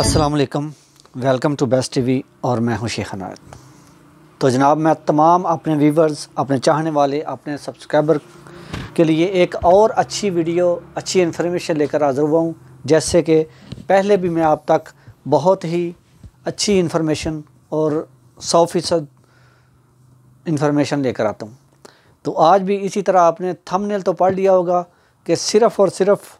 असलकम welcome to best TV और मैं हूं शेख अनायत तो जनाब मैं तमाम अपने व्यूवर्स अपने चाहने वाले अपने सब्सक्राइबर के लिए एक और अच्छी वीडियो अच्छी इन्फॉर्मेशन लेकर हाजिर हुआ हूँ जैसे कि पहले भी मैं आप तक बहुत ही अच्छी इन्फॉर्मेशन और सौ फीसद इन्फॉर्मेशन लेकर आता हूँ तो आज भी इसी तरह आपने थमनेल तो पढ़ लिया होगा कि सिर्फ़ और सिर्फ़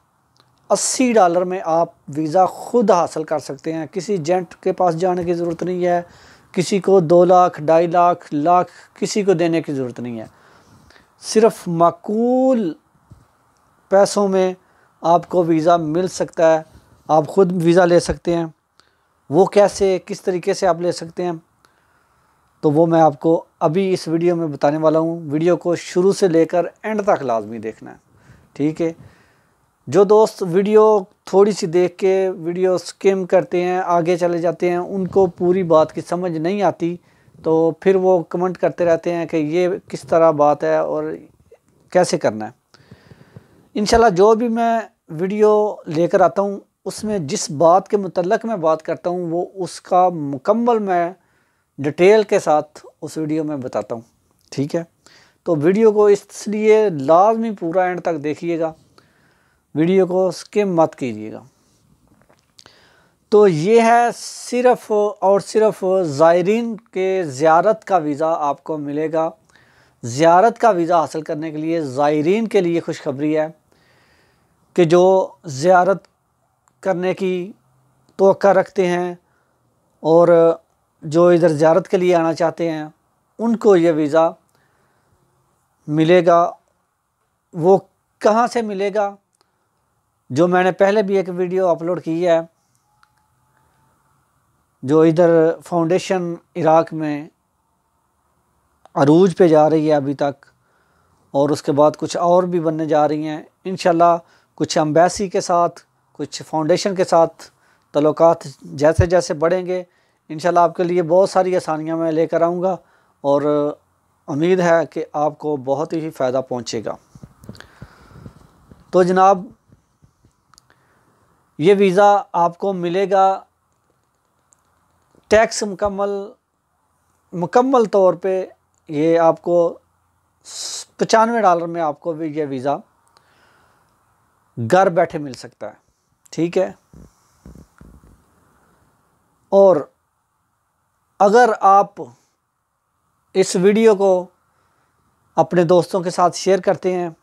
अस्सी डॉलर में आप वीज़ा ख़ुद हासिल कर सकते हैं किसी जेंट के पास जाने की ज़रूरत नहीं है किसी को दो लाख ढाई लाख लाख किसी को देने की ज़रूरत नहीं है सिर्फ मकूल पैसों में आपको वीज़ा मिल सकता है आप ख़ुद वीज़ा ले सकते हैं वो कैसे किस तरीके से आप ले सकते हैं तो वो मैं आपको अभी इस वीडियो में बताने वाला हूँ वीडियो को शुरू से लेकर एंड तक लाजमी देखना है ठीक है जो दोस्त वीडियो थोड़ी सी देख के वीडियो स्किम करते हैं आगे चले जाते हैं उनको पूरी बात की समझ नहीं आती तो फिर वो कमेंट करते रहते हैं कि ये किस तरह बात है और कैसे करना है इनशाला जो भी मैं वीडियो लेकर आता हूँ उसमें जिस बात के मतलब मैं बात करता हूँ वो उसका मुकम्मल मैं डिटेल के साथ उस वीडियो में बताता हूँ ठीक है तो वीडियो को इसलिए लाजमी पूरा एंड तक देखिएगा वीडियो को स्किप मत कीजिएगा तो ये है सिर्फ और सिर्फ ज़ायरीन के ज़्यारत का वीज़ा आपको मिलेगा ज़्यारत का वीज़ा हासिल करने के लिए ज़ायरीन के लिए खुशखबरी है कि जो ज़्यारत करने की तो रखते हैं और जो इधर ज़्यारत के लिए आना चाहते हैं उनको ये वीज़ा मिलेगा वो कहाँ से मिलेगा जो मैंने पहले भी एक वीडियो अपलोड की है जो इधर फाउंडेशन इराक में अरूज पे जा रही है अभी तक और उसके बाद कुछ और भी बनने जा रही हैं इन कुछ अम्बेसी के साथ कुछ फाउंडेशन के साथ तलुकात जैसे जैसे बढ़ेंगे इन आपके लिए बहुत सारी आसानियाँ मैं लेकर आऊँगा और उम्मीद है कि आपको बहुत ही फ़ायदा पहुँचेगा तो जनाब ये वीज़ा आपको मिलेगा टैक्स मुकम्मल मुकम्मल तौर पे ये आपको पचानवे डॉलर में आपको भी ये वीज़ा घर बैठे मिल सकता है ठीक है और अगर आप इस वीडियो को अपने दोस्तों के साथ शेयर करते हैं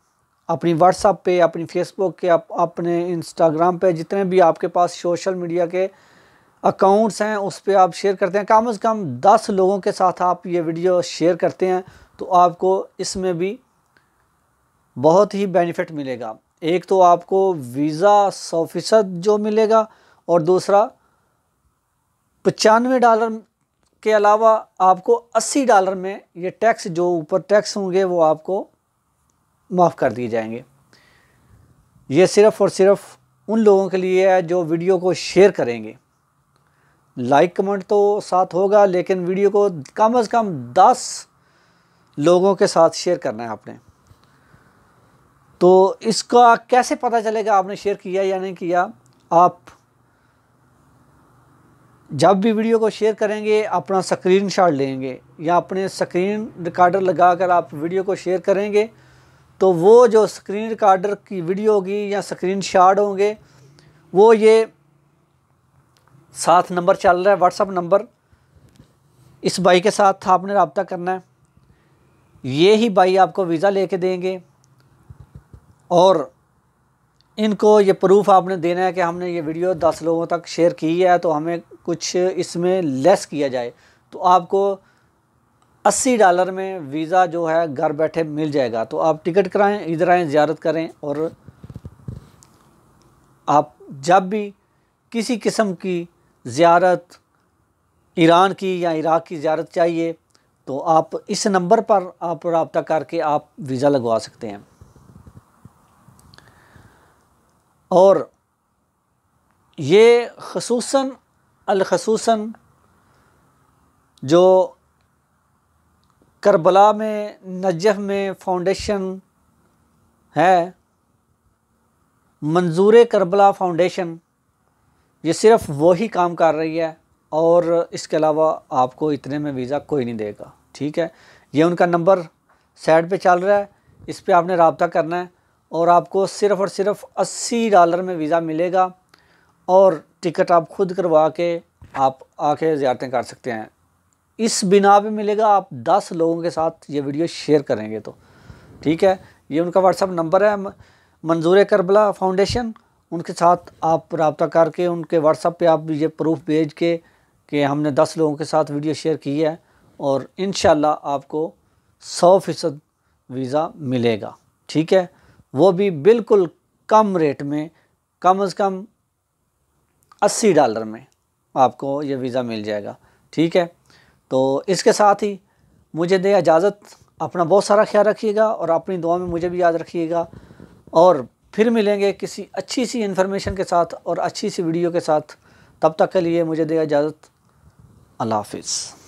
अपनी व्हाट्सअप पे अपनी फेसबुक के अप, अपने इंस्टाग्राम पे जितने भी आपके पास सोशल मीडिया के अकाउंट्स हैं उस पर आप शेयर करते हैं कम अज़ कम दस लोगों के साथ आप ये वीडियो शेयर करते हैं तो आपको इसमें भी बहुत ही बेनिफिट मिलेगा एक तो आपको वीज़ा सौ फीसद जो मिलेगा और दूसरा पचानवे डॉलर के अलावा आपको अस्सी डॉलर में ये टैक्स जो ऊपर टैक्स होंगे वो आपको माफ़ कर दिए जाएंगे ये सिर्फ़ और सिर्फ़ उन लोगों के लिए है जो वीडियो को शेयर करेंगे लाइक कमेंट तो साथ होगा लेकिन वीडियो को कम अज़ कम दस लोगों के साथ शेयर करना है आपने तो इसका कैसे पता चलेगा आपने शेयर किया या नहीं किया आप जब भी वीडियो को शेयर करेंगे अपना स्क्रीन शॉट लेंगे या अपने स्क्रीन रिकॉर्डर लगा कर आप वीडियो को शेयर करेंगे तो वो जो स्क्रीन रिकॉर्डर की वीडियो होगी या स्क्रीन शॉट होंगे वो ये साथ नंबर चल रहा है व्हाट्सअप नंबर इस बाई के साथ था आपने रबता करना है ये ही बाई आपको वीज़ा लेके देंगे और इनको ये प्रूफ आपने देना है कि हमने ये वीडियो दस लोगों तक शेयर की है तो हमें कुछ इसमें लेस किया जाए तो आपको अस्सी डॉलर में वीज़ा जो है घर बैठे मिल जाएगा तो आप टिकट कराएं इधर आएँ ज़्यारत करें और आप जब भी किसी किस्म की ज़्यारत ईरान की या इराक़ की ज़्यारत चाहिए तो आप इस नंबर पर आप रबता करके आप वीज़ा लगवा सकते हैं और ये खसूस अलखसूस जो करबला में नजफ़ में फाउंडेशन है मंजूर करबला फाउंडेशन ये सिर्फ़ वही काम कर रही है और इसके अलावा आपको इतने में वीज़ा कोई नहीं देगा ठीक है ये उनका नंबर साइड पे चल रहा है इस पर आपने रबता करना है और आपको सिर्फ़ और सिर्फ़ अस्सी डॉलर में वीज़ा मिलेगा और टिकट आप खुद करवा के आप आके ज़्यारतें कर सकते हैं इस बिना भी मिलेगा आप दस लोगों के साथ ये वीडियो शेयर करेंगे तो ठीक है ये उनका व्हाट्सअप नंबर है मंजूर करबला फाउंडेशन उनके साथ आप रबता करके उनके व्हाट्सअप पे आप ये प्रूफ भेज के कि हमने दस लोगों के साथ वीडियो शेयर की है और इन आपको सौ फ़ीसद वीज़ा मिलेगा ठीक है वो भी बिल्कुल कम रेट में कम अज़ कम अस्सी डॉलर में आपको ये वीज़ा मिल जाएगा ठीक है तो इसके साथ ही मुझे दे इजाज़त अपना बहुत सारा ख्याल रखिएगा और अपनी दुआ में मुझे भी याद रखिएगा और फिर मिलेंगे किसी अच्छी सी इन्फॉर्मेशन के साथ और अच्छी सी वीडियो के साथ तब तक के लिए मुझे दे इजाज़त अल्लाह हाफिज़